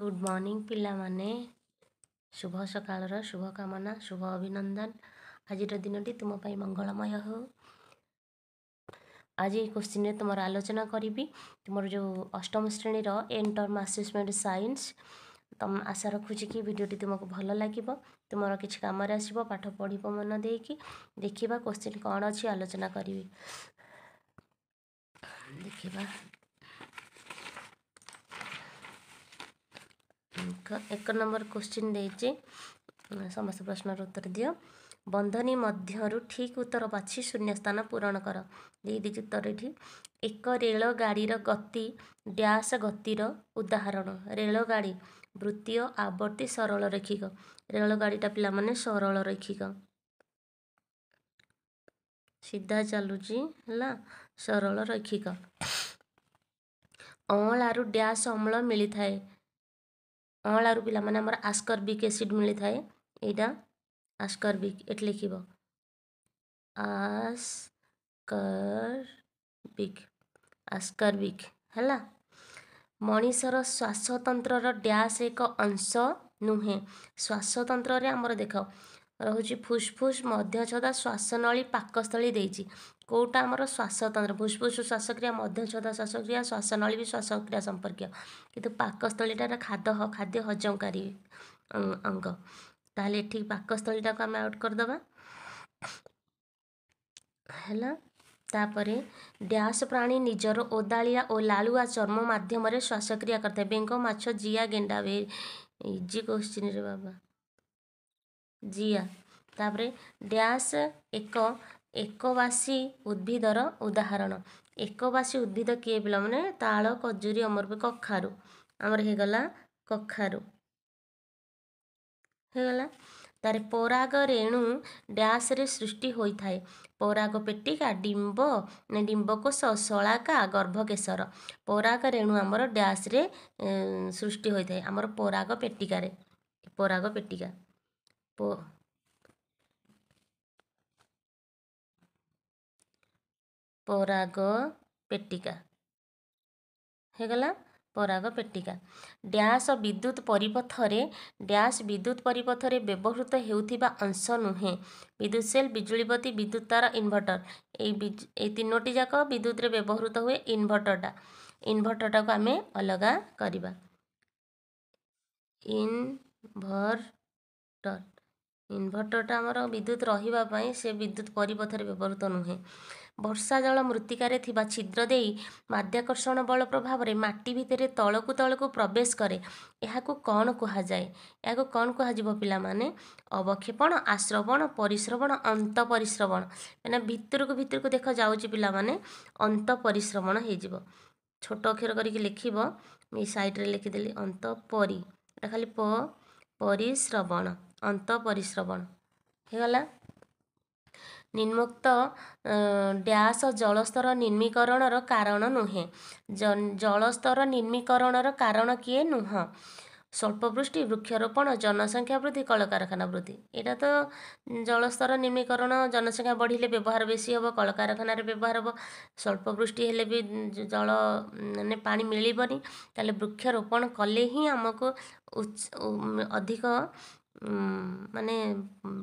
good morning ପିଲାମାନେ ଶୁଭ ସକାଳର ଶୁଭକାମନା ଶୁଭ ଅଭିନନ୍ଦନ ଆଜିର ଦିନଟି ତୁମ ପାଇଁ ମଙ୍ଗଳମୟ ହେଉ ଆଜି ଏଇ କୋଶ୍ଚିନ୍ରେ ତୁମର ଆଲୋଚନା କରିବି ତୁମର ଯେଉଁ ଅଷ୍ଟମ ଶ୍ରେଣୀର ଏନ୍ ଟର୍ମ ଆସିସମେଣ୍ଟ ସାଇନ୍ସ ତମ ଆଶା ରଖୁଛି କି ଭିଡ଼ିଓଟି ତୁମକୁ ଭଲ ଲାଗିବ ତୁମର କିଛି କାମରେ ଆସିବ ପାଠ ପଢ଼ିବ ମନ ଦେଇକି ଦେଖିବା କୋଶ୍ଚିନ୍ କ'ଣ ଅଛି ଆଲୋଚନା କରିବି ଦେଖିବା ଏକ ନମ୍ବର କ୍ୱେଶ୍ଚିନ୍ ଦେଇଛି ସମସ୍ତ ପ୍ରଶ୍ନର ଉତ୍ତର ଦିଅ ବନ୍ଧନୀ ମଧ୍ୟରୁ ଠିକ୍ ଉତ୍ତର ବାଛି ଶୂନ୍ୟ ସ୍ଥାନ ପୂରଣ କର ଦେଇ ଦେଇଛି ଉତ୍ତର ଏଠି ଏକ ରେଳଗାଡ଼ିର ଗତି ଡ୍ୟାସ ଗତିର ଉଦାହରଣ ରେଳଗାଡ଼ି ବୃତ୍ତୀୟ ଆବର୍ତ୍ତି ସରଳ ରେଖିକ ରେଳଗାଡ଼ିଟା ପିଲାମାନେ ସରଳ ରେଖିକ ସିଧା ଚାଲୁଛି ହେଲା ସରଳ ରେଖିକ ଅଁଳାରୁ ଡ୍ୟାସ ଅମ୍ଳ ମିଳିଥାଏ ଅଁଳାରୁ ପିଲାମାନେ ଆମର ଆସ୍କରବିକ୍ ଏସିଡ଼୍ ମିଳିଥାଏ ଏଇଟା ଆସ୍କରବିକ୍ ଏଠି ଲେଖିବ ଆସ୍ କରବିକ୍ ଆସ୍କରବିକ୍ ହେଲା ମଣିଷର ଶ୍ୱାସତନ୍ତ୍ରର ଡ୍ୟାସ୍ ଏକ ଅଂଶ ନୁହେଁ ଶ୍ୱାସତନ୍ତ୍ରରେ ଆମର ଦେଖ ରହୁଛି ଫୁସ୍ଫୁସ୍ ମଧ୍ୟଛତା ଶ୍ୱାସନଳୀ ପାକସ୍ଥଳୀ ଦେଇଛି କେଉଁଟା ଆମର ଶ୍ୱାସତନ୍ତ୍ର ଫୁସ୍ଫୁସ୍ ଶ୍ୱାସକ୍ରିୟା ମଧ୍ୟଚ୍ଛଦ ଶ୍ୱାସକ୍ରିୟା ଶ୍ୱାସନଳୀ ବି ଶ୍ୱାସକ୍ରିୟା ସମ୍ପର୍କୀୟ କିନ୍ତୁ ପାକସ୍ଥଳୀଟାରେ ଖାଦ ଖାଦ୍ୟ ହଜମକାରୀ ଅଙ୍ଗ ତାହେଲେ ଏଠି ପାକସ୍ଥଳୀଟାକୁ ଆମେ ଆଉଟ୍ କରିଦେବା ହେଲା ତାପରେ ଡ୍ୟାସ୍ ପ୍ରାଣୀ ନିଜର ଓଦାଳିଆ ଓ ଲାଳୁଆ ଚର୍ମ ମାଧ୍ୟମରେ ଶ୍ୱାସକ୍ରିୟା କରିଥାଏ ବେଙ୍ଗ ମାଛ ଜିଆ ଗେଣ୍ଡା ବେ ଇଜି କୋଶ୍ଚିନ୍ରେ ବାବା ଜିଆ ତାପରେ ଡ୍ୟାସ୍ ଏକ ଏକବାସୀ ଉଦ୍ଭିଦର ଉଦାହରଣ ଏକବାସୀ ଉଦ୍ଭିଦ କିଏ ପିଲାମାନେ ତାଳ କଜୁରୀ ଅମର ବି କଖାରୁ ଆମର ହେଇଗଲା କଖାରୁ ହେଇଗଲା ତାର ପରାଗ ରେଣୁ ଡ୍ୟାସରେ ସୃଷ୍ଟି ହୋଇଥାଏ ପରାଗ ପେଟିକା ଡିମ୍ବ ଡିମ୍ବକୋଷ ଶଳାକା ଗର୍ଭକେଶର ପରାଗ ରେଣୁ ଆମର ଡ୍ୟାସରେ ସୃଷ୍ଟି ହୋଇଥାଏ ଆମର ପରାଗ ପେଟିକାରେ ପରାଗ ପେଟିକା ପରାଗ ପେଟିକା ହେଇଗଲା ପରାଗ ପେଟିକା ଡ୍ୟାସ୍ ବିଦ୍ୟୁତ ପରିପଥରେ ଡ୍ୟାସ୍ ବିଦ୍ୟୁତ ପରିପଥରେ ବ୍ୟବହୃତ ହେଉଥିବା ଅଂଶ ନୁହେଁ ବିଦ୍ୟୁତ ସେଲ୍ ବିଜୁଳି ବତି ବିଦ୍ୟୁତ ତାର ଇନଭର୍ଟର ଏଇ ଏଇ ତିନୋଟି ଯାକ ବିଦ୍ୟୁତରେ ବ୍ୟବହୃତ ହୁଏ ଇନଭର୍ଟରଟା ଇନଭର୍ଟରଟାକୁ ଆମେ ଅଲଗା କରିବା ଇନଭର୍ଟର ଇନଭର୍ଟରଟା ଆମର ବିଦ୍ୟୁତ ରହିବା ପାଇଁ ସେ ବିଦ୍ୟୁତ ପରିପଥରେ ବ୍ୟବହୃତ ନୁହେଁ ବର୍ଷା ଜଳ ମୃତ୍ତିକାରେ ଥିବା ଛିଦ୍ର ଦେଇ ମାଧ୍ୟାକର୍ଷଣ ବଳ ପ୍ରଭାବରେ ମାଟି ଭିତରେ ତଳକୁ ତଳକୁ ପ୍ରବେଶ କରେ ଏହାକୁ କ'ଣ କୁହାଯାଏ ଏହାକୁ କ'ଣ କୁହାଯିବ ପିଲାମାନେ ଅବକ୍ଷେପଣ ଆଶ୍ରବଣ ପରିଶ୍ରବଣ ଅନ୍ତ ପରିଶ୍ରବଣ କାହିଁକି ଭିତରକୁ ଭିତରକୁ ଦେଖ ଯାଉଛି ପିଲାମାନେ ଅନ୍ତ ପରିଶ୍ରବଣ ହେଇଯିବ ଛୋଟ ଅକ୍ଷର କରିକି ଲେଖିବ ମୁଁ ଏଇ ସାଇଡ଼୍ରେ ଲେଖିଦେଲି ଅନ୍ତ ପରି ଏଇଟା ଖାଲି ପ ପରିଶ୍ରବଣ ଅନ୍ତ ପରିଶ୍ରବଣ ହେଇଗଲା ନିମ୍ନୋକ୍ତ ଡ୍ୟାସ୍ ଜଳସ୍ତର ନିର୍ମୀକରଣର କାରଣ ନୁହେଁ ଜଳସ୍ତର ନିର୍ମୀକରଣର କାରଣ କିଏ ନୁହଁ ସ୍ୱଳ୍ପବୃଷ୍ଟି ବୃକ୍ଷରୋପଣ ଜନସଂଖ୍ୟା ବୃଦ୍ଧି କଳକାରଖାନା ବୃଦ୍ଧି ଏଇଟା ତ ଜଳସ୍ତର ନିର୍ମୀକରଣ ଜନସଂଖ୍ୟା ବଢ଼ିଲେ ବ୍ୟବହାର ବେଶୀ ହେବ କଳକାରଖାନାରେ ବ୍ୟବହାର ହେବ ସ୍ୱଳ୍ପବୃଷ୍ଟି ହେଲେ ବି ଜଳ ମାନେ ପାଣି ମିଳିବନି ତାହେଲେ ବୃକ୍ଷରୋପଣ କଲେ ହିଁ ଆମକୁ ଅଧିକ ମାନେ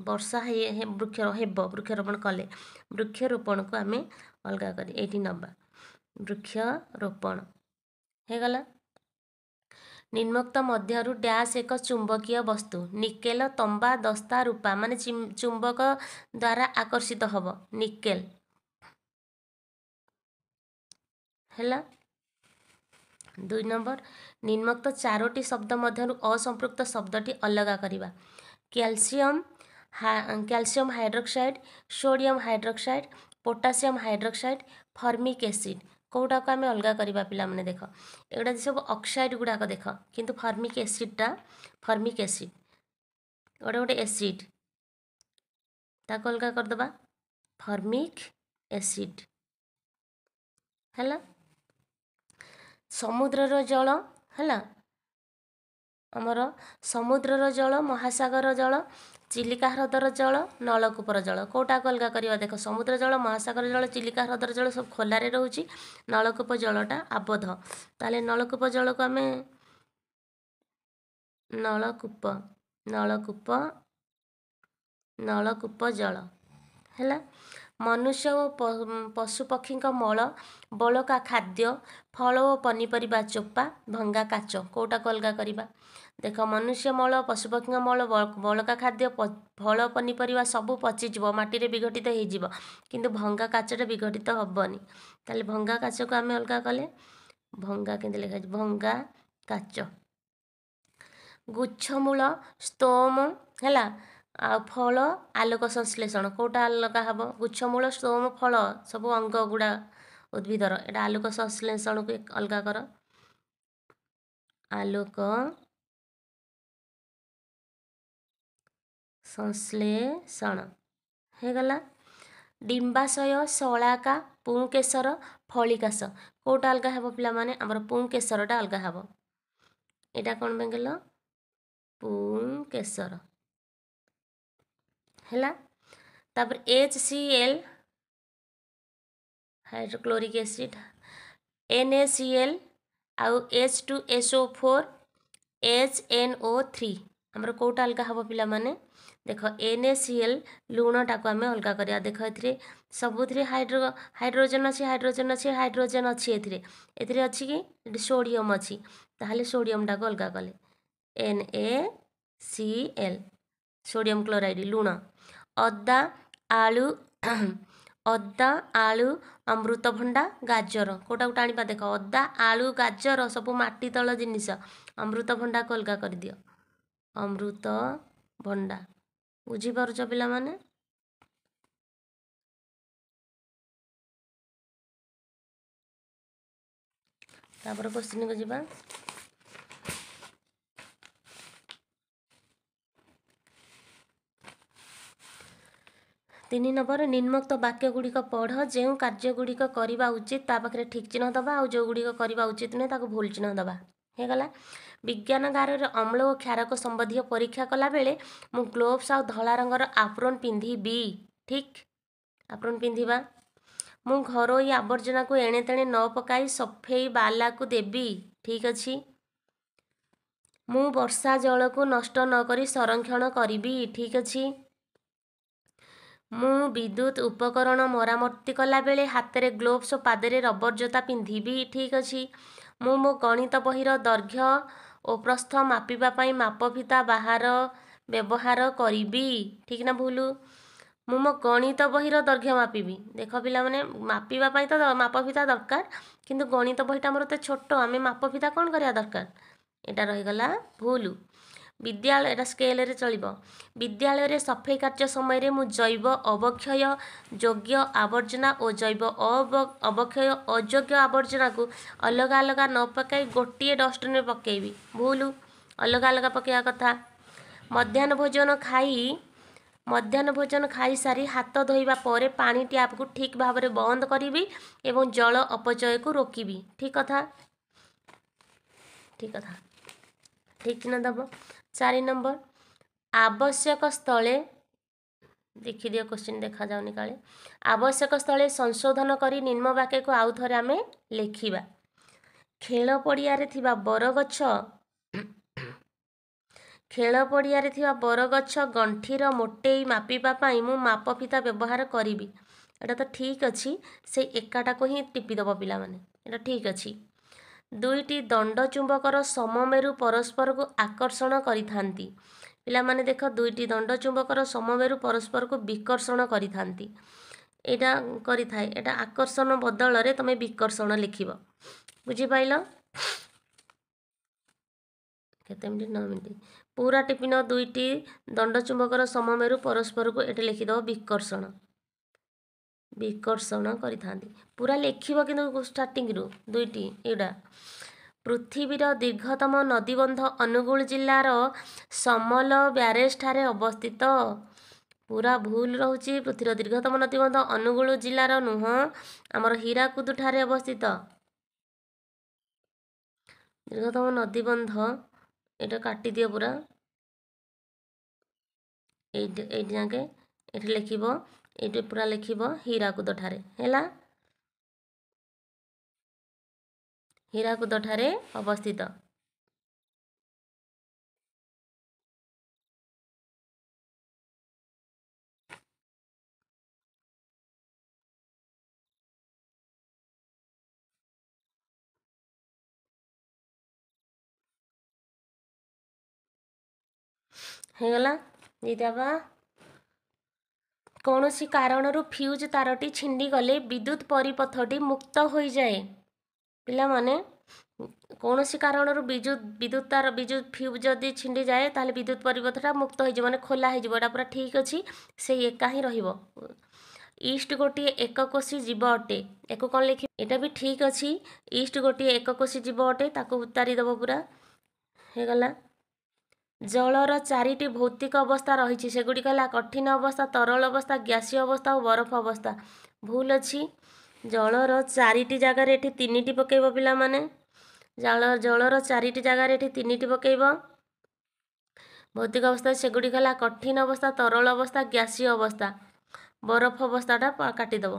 ବର୍ଷା ହେଇ ବୃକ୍ଷ ହେବ ବୃକ୍ଷରୋପଣ କଲେ ବୃକ୍ଷରୋପଣକୁ ଆମେ ଅଲଗା କରି ଏଇଠି ନେବା ବୃକ୍ଷରୋପଣ ହେଇଗଲା ନିମ୍ନକ୍ତ ମଧ୍ୟରୁ ଡ୍ୟାସ୍ ଏକ ଚୁମ୍ବକୀୟ ବସ୍ତୁ ନିକେଲ ତମ୍ବା ଦସ୍ତା ରୂପା ମାନେ ଚୁମ୍ବକ ଦ୍ୱାରା ଆକର୍ଷିତ ହେବ ନିକେଲ ହେଲା ଦୁଇ ନମ୍ବର ନିମ୍ନୋକ୍ତ ଚାରୋଟି ଶବ୍ଦ ମଧ୍ୟରୁ ଅସମ୍ପୃକ୍ତ ଶବ୍ଦଟି ଅଲଗା କରିବା calcium calcium hydroxide sodium hydroxide potassium hydroxide formic acid କେଉଁଟାକୁ ଆମେ ଅଲଗା କରିବା ପିଲାମାନେ ଦେଖ ଏଗୁଡ଼ା ସବୁ ଅକ୍ସାଇଡ୍ ଗୁଡ଼ାକ ଦେଖ କିନ୍ତୁ ଫର୍ମିକ୍ ଏସିଡ଼୍ଟା ଫର୍ମିକ୍ ଏସିଡ୍ ଗୋଟେ ଗୋଟେ ଏସିଡ୍ ତାକୁ ଅଲଗା କରିଦେବା ଫର୍ମିକ୍ ଏସିଡ୍ ହେଲା ସମୁଦ୍ରର ଜଳ ହେଲା ଆମର ସମୁଦ୍ରର ଜଳ ମହାସାଗର ଜଳ ଚିଲିକା ହ୍ରଦର ଜଳ ନଳକୂପର ଜଳ କେଉଁଟାକୁ ଅଲଗା କରିବା ଦେଖ ସମୁଦ୍ର ଜଳ ମହାସାଗର ଜଳ ଚିଲିକା ହ୍ରଦର ଜଳ ସବୁ ଖୋଲାରେ ରହୁଛି ନଳକୂପ ଜଳଟା ଆବଦ୍ଧ ତାହେଲେ ନଳକୂପ ଜଳକୁ ଆମେ ନଳକୂପ ନଳକୂପ ନଳକୂପ ଜଳ ହେଲା ମନୁଷ୍ୟ ଓ ପଶୁପକ୍ଷୀଙ୍କ ମଳ ବଳକା ଖାଦ୍ୟ ଫଳ ଓ ପନିପରିବା ଚୋପା ଭଙ୍ଗା କାଚ କେଉଁଟାକୁ ଅଲଗା କରିବା ଦେଖ ମନୁଷ୍ୟ ମଳ ପଶୁପକ୍ଷୀଙ୍କ ମଳ ବଳକା ଖାଦ୍ୟ ଫଳ ପନିପରିବା ସବୁ ପଚିଯିବ ମାଟିରେ ବିଘଟିତ ହୋଇଯିବ କିନ୍ତୁ ଭଙ୍ଗା କାଚଟା ବିଘଟିତ ହେବନି ତାହେଲେ ଭଙ୍ଗା କାଚକୁ ଆମେ ଅଲଗା କଲେ ଭଙ୍ଗା କେମିତି ଲେଖାଯିବ ଭଙ୍ଗା କାଚ ଗୁଚ୍ଛମୂଳ ସ୍ତୋମ ହେଲା ଆଉ ଫଳ ଆଲୋକ ସଂଶ୍ଳେଷଣ କେଉଁଟା ଅଲଗା ହେବ ଗୁଚ୍ଛମୂଳ ସ୍ତୋମ ଫଳ ସବୁ ଅଙ୍ଗ ଗୁଡ଼ା ଉଦ୍ଭିଦର ଏଇଟା ଆଲୋକ ସଂଶ୍ଳେଷଣକୁ ଅଲଗା କର ଆଲୋକ ସଂଶ୍ଳେଷଣ ହେଇଗଲା ଡିମ୍ବାଶୟ ଶଳାକା କେଶର ଫଳିକାଶ କେଉଁଟା ଅଲଗା ହେବ ପିଲାମାନେ ଆମର କେଶରଟା ଅଲଗା ହେବ ଏଇଟା କ'ଣ ପାଇଁ ଗଲ କହିଲ କେଶର ହେଲା ତାପରେ H C L hydrochloric acid N A C L ଆଉ H two S O four H N O three ଆମର କେଉଁଟା ଅଲଗା ହେବ ପିଲାମାନେ ଦେଖ ଏନ୍ ଏ ସି ଏଲ୍ ଲୁଣଟାକୁ ଆମେ ଅଲଗା କରିବା ଦେଖ ଏଥିରେ ସବୁଥିରେ ହାଇଡ୍ରୋ ହାଇଡ୍ରୋଜେନ୍ ଅଛି ହାଇଡ୍ରୋଜେନ୍ ଅଛି ହାଇଡ୍ରୋଜେନ୍ ଅଛି ଏଥିରେ ଏଥିରେ ଅଛି କି ଏଠି ସୋଡ଼ିୟମ୍ ଅଛି ତାହେଲେ ସୋଡ଼ିୟମ୍ଟାକୁ ଅଲଗା କଲେ N A C L sodium chloride ଲୁଣ ଅଦା ଆଳୁ ଅଦା ଆଳୁ ଅମୃତଭଣ୍ଡା ଗାଜର କେଉଁଟା ଗୋଟେ ଆଣିବା ଦେଖ ଅଦା ଆଳୁ ଗାଜର ସବୁ ମାଟି ତଳ ଜିନିଷ ଅମୃତଭଣ୍ଡାକୁ ଅଲଗା କରିଦିଅ ଅମୃତ ଭଣ୍ଡା ବୁଝିପାରୁଛ ପିଲାମାନେ ତାପରେ କୋଶ୍ଚିନ୍କୁ ଯିବା ତିନି ନମ୍ବର ନିମ୍ନକ୍ତ ବାକ୍ୟଗୁଡ଼ିକ ପଢ଼ ଯେଉଁ କାର୍ଯ୍ୟଗୁଡ଼ିକ କରିବା ଉଚିତ ତା ପାଖରେ ଠିକ୍ ଚିହ୍ନ ଦେବା ଆଉ ଯେଉଁଗୁଡ଼ିକ କରିବା ଉଚିତ ନୁହେଁ ତାକୁ ଭୁଲ ଚିହ୍ନ ଦେବା ହେଇଗଲା ବିଜ୍ଞାନଗାରରେ ଅମ୍ଳ ଓ କ୍ଷାରକ ସମ୍ବନ୍ଧୀୟ ପରୀକ୍ଷା କଲାବେଳେ ମୁଁ ଗ୍ଲୋଭସ୍ ଆଉ ଧଳା ରଙ୍ଗର ଆପ୍ରୋନ୍ ପିନ୍ଧିବି ଠିକ୍ ଆପ୍ରୋନ୍ ପିନ୍ଧିବା ମୁଁ ଘରୋଇ ଆବର୍ଜନାକୁ ଏଣେ ତେଣେ ନ ପକାଇ ସଫେଇ ବାଲାକୁ ଦେବି ଠିକ୍ ଅଛି ମୁଁ ବର୍ଷା ଜଳକୁ ନଷ୍ଟ ନ କରି ସଂରକ୍ଷଣ କରିବି ଠିକ୍ ଅଛି ମୁଁ ବିଦ୍ୟୁତ ଉପକରଣ ମରାମତି କଲାବେଳେ ହାତରେ ଗ୍ଲୋଭ୍ସ ଓ ପାଦରେ ରବର ଜୋତା ପିନ୍ଧିବି ଠିକ୍ ଅଛି ମୁଁ ମୋ ଗଣିତ ବହିର ଦୈର୍ଘ୍ୟ ଓ ପ୍ରସ୍ଥ ମାପିବା ପାଇଁ ମାପ ଫିତା ବାହାର ବ୍ୟବହାର କରିବି ଠିକ୍ ନା ଭୁଲ ମୁଁ ମୋ ଗଣିତ ବହିର ଦୈର୍ଘ୍ୟ ମାପିବି ଦେଖ ପିଲାମାନେ ମାପିବା ପାଇଁ ତ ମାପ ଫିତା ଦରକାର କିନ୍ତୁ ଗଣିତ ବହିଟା ଆମର ଏତେ ଛୋଟ ଆମେ ମାପ ଫିତା କ'ଣ କରିବା ଦରକାର ଏଇଟା ରହିଗଲା ଭୁଲ ବିଦ୍ୟାଳୟର ସ୍କେଲରେ ଚଳିବ ବିଦ୍ୟାଳୟରେ ସଫେଇ କାର୍ଯ୍ୟ ସମୟରେ ମୁଁ ଜୈବ ଅବକ୍ଷୟ ଯୋଗ୍ୟ ଆବର୍ଜନା ଓ ଜୈବ ଅବକ୍ଷୟ ଅଯୋଗ୍ୟ ଆବର୍ଜନାକୁ ଅଲଗା ଅଲଗା ନ ପକାଇ ଗୋଟିଏ ଡଷ୍ଟବିନ୍ରେ ପକାଇବି ଭୁଲ ଅଲଗା ଅଲଗା ପକାଇବା କଥା ମଧ୍ୟାହ୍ନ ଭୋଜନ ଖାଇ ମଧ୍ୟାହ୍ନ ଭୋଜନ ଖାଇସାରି ହାତ ଧୋଇବା ପରେ ପାଣି ଟ୍ୟାପ୍କୁ ଠିକ୍ ଭାବରେ ବନ୍ଦ କରିବି ଏବଂ ଜଳ ଅପଚୟକୁ ରୋକିବି ଠିକ୍ କଥା ଠିକ୍ କଥା ଠିକ୍ ନା ଦେବ ଚାରି ନମ୍ବର ଆବଶ୍ୟକ ସ୍ଥଳେ ଦେଖିଦିଅ କୋଶ୍ଚିନ୍ ଦେଖାଯାଉନି କାଳେ ଆବଶ୍ୟକ ସ୍ଥଳେ ସଂଶୋଧନ କରି ନିମ୍ନ ବାକ୍ୟକୁ ଆଉ ଥରେ ଆମେ ଲେଖିବା ଖେଳ ପଡ଼ିଆରେ ଥିବା ବରଗଛ ଖେଳ ପଡ଼ିଆରେ ଥିବା ବରଗଛ ଗଣ୍ଠିର ମୋଟେଇ ମାପିବା ପାଇଁ ମୁଁ ମାପ ଫିତା ବ୍ୟବହାର କରିବି ଏଇଟା ତ ଠିକ୍ ଅଛି ସେ ଏକାଟାକୁ ହିଁ ଟିପିଦେବ ପିଲାମାନେ ଏଇଟା ଠିକ୍ ଅଛି ଦୁଇଟି ଦଣ୍ଡ ଚୁମ୍ବକର ସମମେରୁ ପରସ୍ପରକୁ ଆକର୍ଷଣ କରିଥାନ୍ତି ପିଲାମାନେ ଦେଖ ଦୁଇଟି ଦଣ୍ଡ ଚୁମ୍ବକର ସମମେରୁ ପରସ୍ପରକୁ ବିକର୍ଷଣ କରିଥାନ୍ତି ଏଇଟା କରିଥାଏ ଏଇଟା ଆକର୍ଷଣ ବଦଳରେ ତୁମେ ବିକର୍ଷଣ ଲେଖିବ ବୁଝିପାରିଲ କେତେ ମିନିଟ୍ ନଅ ମିନିଟ୍ ପୁରା ଟିଫିନ୍ର ଦୁଇଟି ଦଣ୍ଡ ଚୁମ୍ବକର ସମମେରୁ ପରସ୍ପରକୁ ଏଠି ଲେଖିଦେବ ବିକର୍ଷଣ ବିକର୍ଷଣ କରିଥାନ୍ତି ପୁରା ଲେଖିବ କିନ୍ତୁ ଷ୍ଟାର୍ଟିଂରୁ ଦୁଇଟି ଏଇଟା ପୃଥିବୀର ଦୀର୍ଘତମ ନଦୀବନ୍ଧ ଅନୁଗୁଳ ଜିଲ୍ଲାର ସମଲ ବ୍ୟାରେଜ୍ଠାରେ ଅବସ୍ଥିତ ପୁରା ଭୁଲ ରହୁଛି ପୃଥିବୀର ଦୀର୍ଘତମ ନଦୀବନ୍ଧ ଅନୁଗୁଳ ଜିଲ୍ଲାର ନୁହଁ ଆମର ହୀରାକୁଦଠାରେ ଅବସ୍ଥିତ ଦୀର୍ଘତମ ନଦୀବନ୍ଧ ଏଇଟା କାଟିଦିଅ ପୁରା ଏଇଠି ଯାକେ ଏଇଠି ଲେଖିବ ये पूरा लिख हीराकूद हीराकूद अवस्थित ହେଇଗଲା ଦେଇଦେବା କୌଣସି କାରଣରୁ ଫ୍ୟୁଜ୍ ତାରଟି ଛିଣ୍ଡିଗଲେ ବିଦ୍ୟୁତ୍ ପରିପଥଟି ମୁକ୍ତ ହୋଇଯାଏ ପିଲାମାନେ କୌଣସି କାରଣରୁ ବିଦ୍ୟୁତ୍ ବିଦ୍ୟୁତ୍ ତାର ବିଦ୍ୟୁତ୍ ଫ୍ୟୁଜ୍ ଯଦି ଛିଣ୍ଡିଯାଏ ତାହେଲେ ବିଦ୍ୟୁତ୍ ପରିପଥଟା ମୁକ୍ତ ହୋଇଯିବ ମାନେ ଖୋଲା ହୋଇଯିବ ଏଇଟା ପୁରା ଠିକ୍ ଅଛି ସେଇ ଏକା ହିଁ ରହିବ ଇଷ୍ଟ ଗୋଟିଏ ଏକକୋଷୀ ଜୀବ ଅଟେ ୟାକୁ କ'ଣ ଲେଖିବ ଏଇଟା ବି ଠିକ୍ ଅଛି ଇଷ୍ଟ ଗୋଟିଏ ଏକକୋଷୀ ଜୀବ ଅଟେ ତାକୁ ଉତାରି ଦେବ ପୁରା ହେଇଗଲା ଜଳର ଚାରିଟି ଭୌତିକ ଅବସ୍ଥା ରହିଛି ସେଗୁଡ଼ିକ ହେଲା କଠିନ ଅବସ୍ଥା ତରଳ ଅବସ୍ଥା ଗ୍ୟାସୀୟ ଅବସ୍ଥା ଓ ବରଫ ଅବସ୍ଥା ଭୁଲ ଅଛି ଜଳର ଚାରିଟି ଜାଗାରେ ଏଠି ତିନିଟି ପକାଇବ ପିଲାମାନେ ଜଳ ଜଳର ଚାରିଟି ଜାଗାରେ ଏଠି ତିନିଟି ପକାଇବ ଭୌତିକ ଅବସ୍ଥା ସେଗୁଡ଼ିକ ହେଲା କଠିନ ଅବସ୍ଥା ତରଳ ଅବସ୍ଥା ଗ୍ୟାସୀୟ ଅବସ୍ଥା ବରଫ ଅବସ୍ଥାଟା କାଟିଦେବ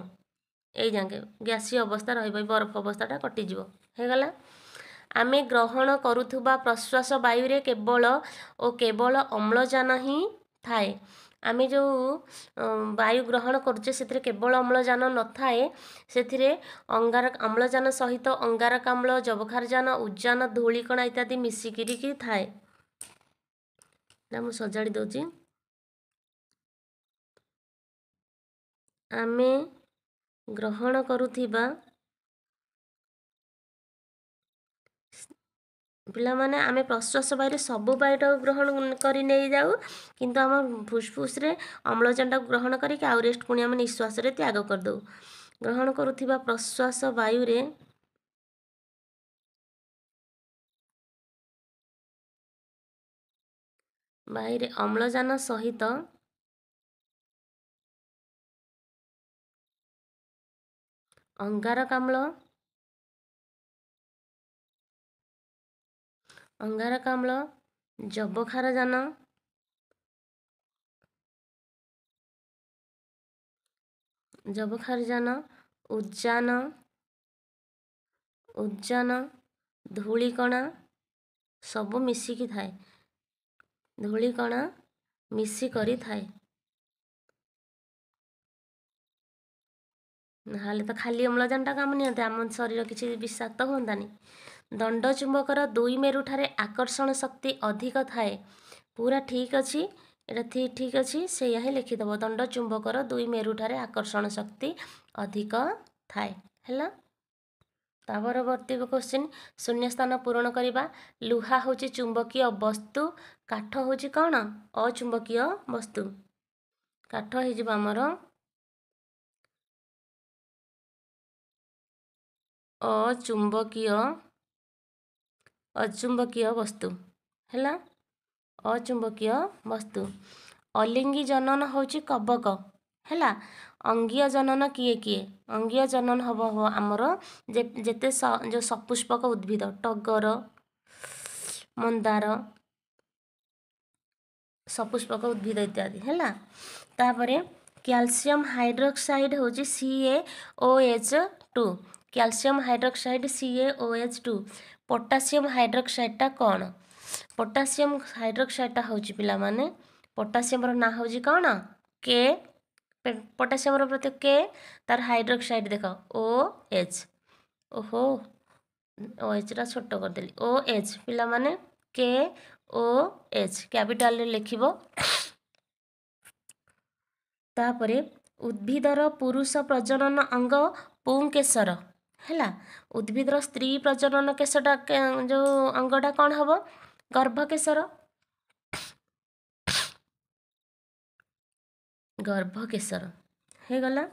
ଏଇ ଯାକେ ଗ୍ୟାସୀୟ ଅବସ୍ଥା ରହିବ ଏଇ ବରଫ ଅବସ୍ଥାଟା କଟିଯିବ ହେଇଗଲା ଆମେ ଗ୍ରହଣ କରୁଥିବା ପ୍ରଶ୍ୱାସ ବାୟୁରେ କେବଳ ଓ କେବଳ ଅମ୍ଳଜାନ ହିଁ ଥାଏ ଆମେ ଯେଉଁ ବାୟୁ ଗ୍ରହଣ କରୁଛେ ସେଥିରେ କେବଳ ଅମ୍ଳଜାନ ନଥାଏ ସେଥିରେ ଅଙ୍ଗାର ଅମ୍ଳଜାନ ସହିତ ଅଙ୍ଗାରକାମ୍ଳ ଯବକ୍ଷାରଜାନ ଉଜାନ ଧୂଳିକଣା ଇତ୍ୟାଦି ମିଶିକିରି କି ଥାଏ ମୁଁ ସଜାଡ଼ି ଦେଉଛି ଆମେ ଗ୍ରହଣ କରୁଥିବା ପିଲାମାନେ ଆମେ ପ୍ରଶ୍ୱାସ ବାୟୁରେ ସବୁ ବାୟୁଟାକୁ ଗ୍ରହଣ କରି ନେଇଯାଉ କିନ୍ତୁ ଆମ ଫୁସ୍ଫୁସ୍ରେ ଅମ୍ଳଜାନଟାକୁ ଗ୍ରହଣ କରିକି ଆଉ ରେଷ୍ଟ ପୁଣି ଆମେ ନିଶ୍ୱାସରେ ତ୍ୟାଗ କରିଦେଉ ଗ୍ରହଣ କରୁଥିବା ପ୍ରଶ୍ୱାସ ବାୟୁରେ ବାୟୁରେ ଅମ୍ଳଜାନ ସହିତ ଅଙ୍ଗାରକାମ୍ଳ ଅଙ୍ଗାରକାମ୍ଳ ଯବକ୍ଷାରଯାନ ଯବକ୍ଷାରଯାନ ଉଜାନ ଉଜାନ ଧୂଳିକଣା ସବୁ ମିଶିକି ଥାଏ ଧୂଳିକଣା ମିଶି କରିଥାଏ ନହେଲେ ତ ଖାଲି ଅମ୍ଳଜାନଟା କାମ ନିଅନ୍ତେ ଆମ ଶରୀର କିଛି ବିଷାକ୍ତ ହୁଅନ୍ତାନି ଦଣ୍ଡ ଚୁମ୍ବକର ଦୁଇ ମେରୁଠାରେ ଆକର୍ଷଣ ଶକ୍ତି ଅଧିକ ଥାଏ ପୁରା ଠିକ୍ ଅଛି ଏଇଟା ଠିକ୍ ଅଛି ସେଇଆ ହିଁ ଲେଖିଦେବ ଦଣ୍ଡ ଚୁମ୍ବକର ଦୁଇ ମେରୁଠାରେ ଆକର୍ଷଣ ଶକ୍ତି ଅଧିକ ଥାଏ ହେଲା ତା ପରବର୍ତ୍ତୀ କୋଶ୍ଚିନ୍ ଶୂନ୍ୟ ସ୍ଥାନ ପୂରଣ କରିବା ଲୁହା ହେଉଛି ଚୁମ୍ବକୀୟ ବସ୍ତୁ କାଠ ହେଉଛି କ'ଣ ଅଚୁମ୍ବକୀୟ ବସ୍ତୁ କାଠ ହେଇଯିବ ଆମର ଅଚୁମ୍ବକୀୟ ଅଚୁମ୍ବକୀୟ ବସ୍ତୁ ହେଲା ଅଚୁମ୍ବକୀୟ ବସ୍ତୁ ଅଲିଙ୍ଗୀ ଜନନ ହେଉଛି କବକ ହେଲା ଅଙ୍ଗୀୟ ଜନନ କିଏ କିଏ ଅଙ୍ଗୀୟ ଜନନ ହେବ ଆମର ଯେତେ ଯେଉଁ ସପୁଷ୍ପକ ଉଦ୍ଭିଦ ଟଗର ମନ୍ଦାର ସପୁଷ୍ପକ ଉଦ୍ଭିଦ ଇତ୍ୟାଦି ହେଲା ତାପରେ କ୍ୟାଲସିୟମ୍ ହାଇଡ୍ରକ୍ସାଇଡ଼ ହେଉଛି C A O H two calcium hydroxide C A O H two potassium হাইড্রোক্সাইডটা କ'ଣ ପଟାସିୟମ ହାଇଡ୍ରୋକ୍ସାଇଡ଼ଟା ହେଉଛି ପିଲାମାନେ ପଟାସିୟମର ନାଁ ହେଉଛି କ'ଣ କେ ପଟାସିୟମର ପ୍ରତି କେ ତାର ହାଇଡ୍ରୋକ୍ସାଇଡ଼ ଦେଖ ଓ ଏଚ୍ ଓହୋ ଓ ଏଚ୍ଟା ଛୋଟ କରିଦେଲି ଓ ଏଚ୍ ପିଲାମାନେ କେ ଓ ଏଚ୍ କ୍ୟାପିଟାଲରେ ଲେଖିବ ତାପରେ ଉଦ୍ଭିଦର ପୁରୁଷ ପ୍ରଜନନ ଅଙ୍ଗ ପୁଂକେଶର ହେଲା ଉଦ୍ଭିଦର ସ୍ତ୍ରୀ ପ୍ରଜନନ କେଶଟା ଯେଉଁ ଅଙ୍ଗଟା କ'ଣ ହବ ଗର୍ଭକେଶର ଗର୍ଭକେଶର ହେଇଗଲା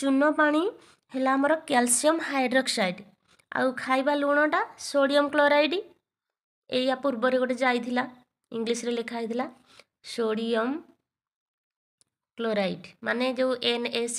ଚୁନ ପାଣି ହେଲା ଆମର କ୍ୟାଲସିୟମ ହାଇଡ୍ରକ୍ସାଇଡ୍ ଆଉ ଖାଇବା ଲୁଣଟା ସୋଡ଼ିୟମ କ୍ଲୋରାଇଡ୍ ଏଇଆ ପୂର୍ବରେ ଗୋଟେ ଯାଇଥିଲା ଇଂଲିଶରେ ଲେଖା ହେଇଥିଲା ସୋଡ଼ିୟମ କ୍ଲୋରାଇଡ୍ ମାନେ ଯେଉଁ ଏନ୍ ଏସ୍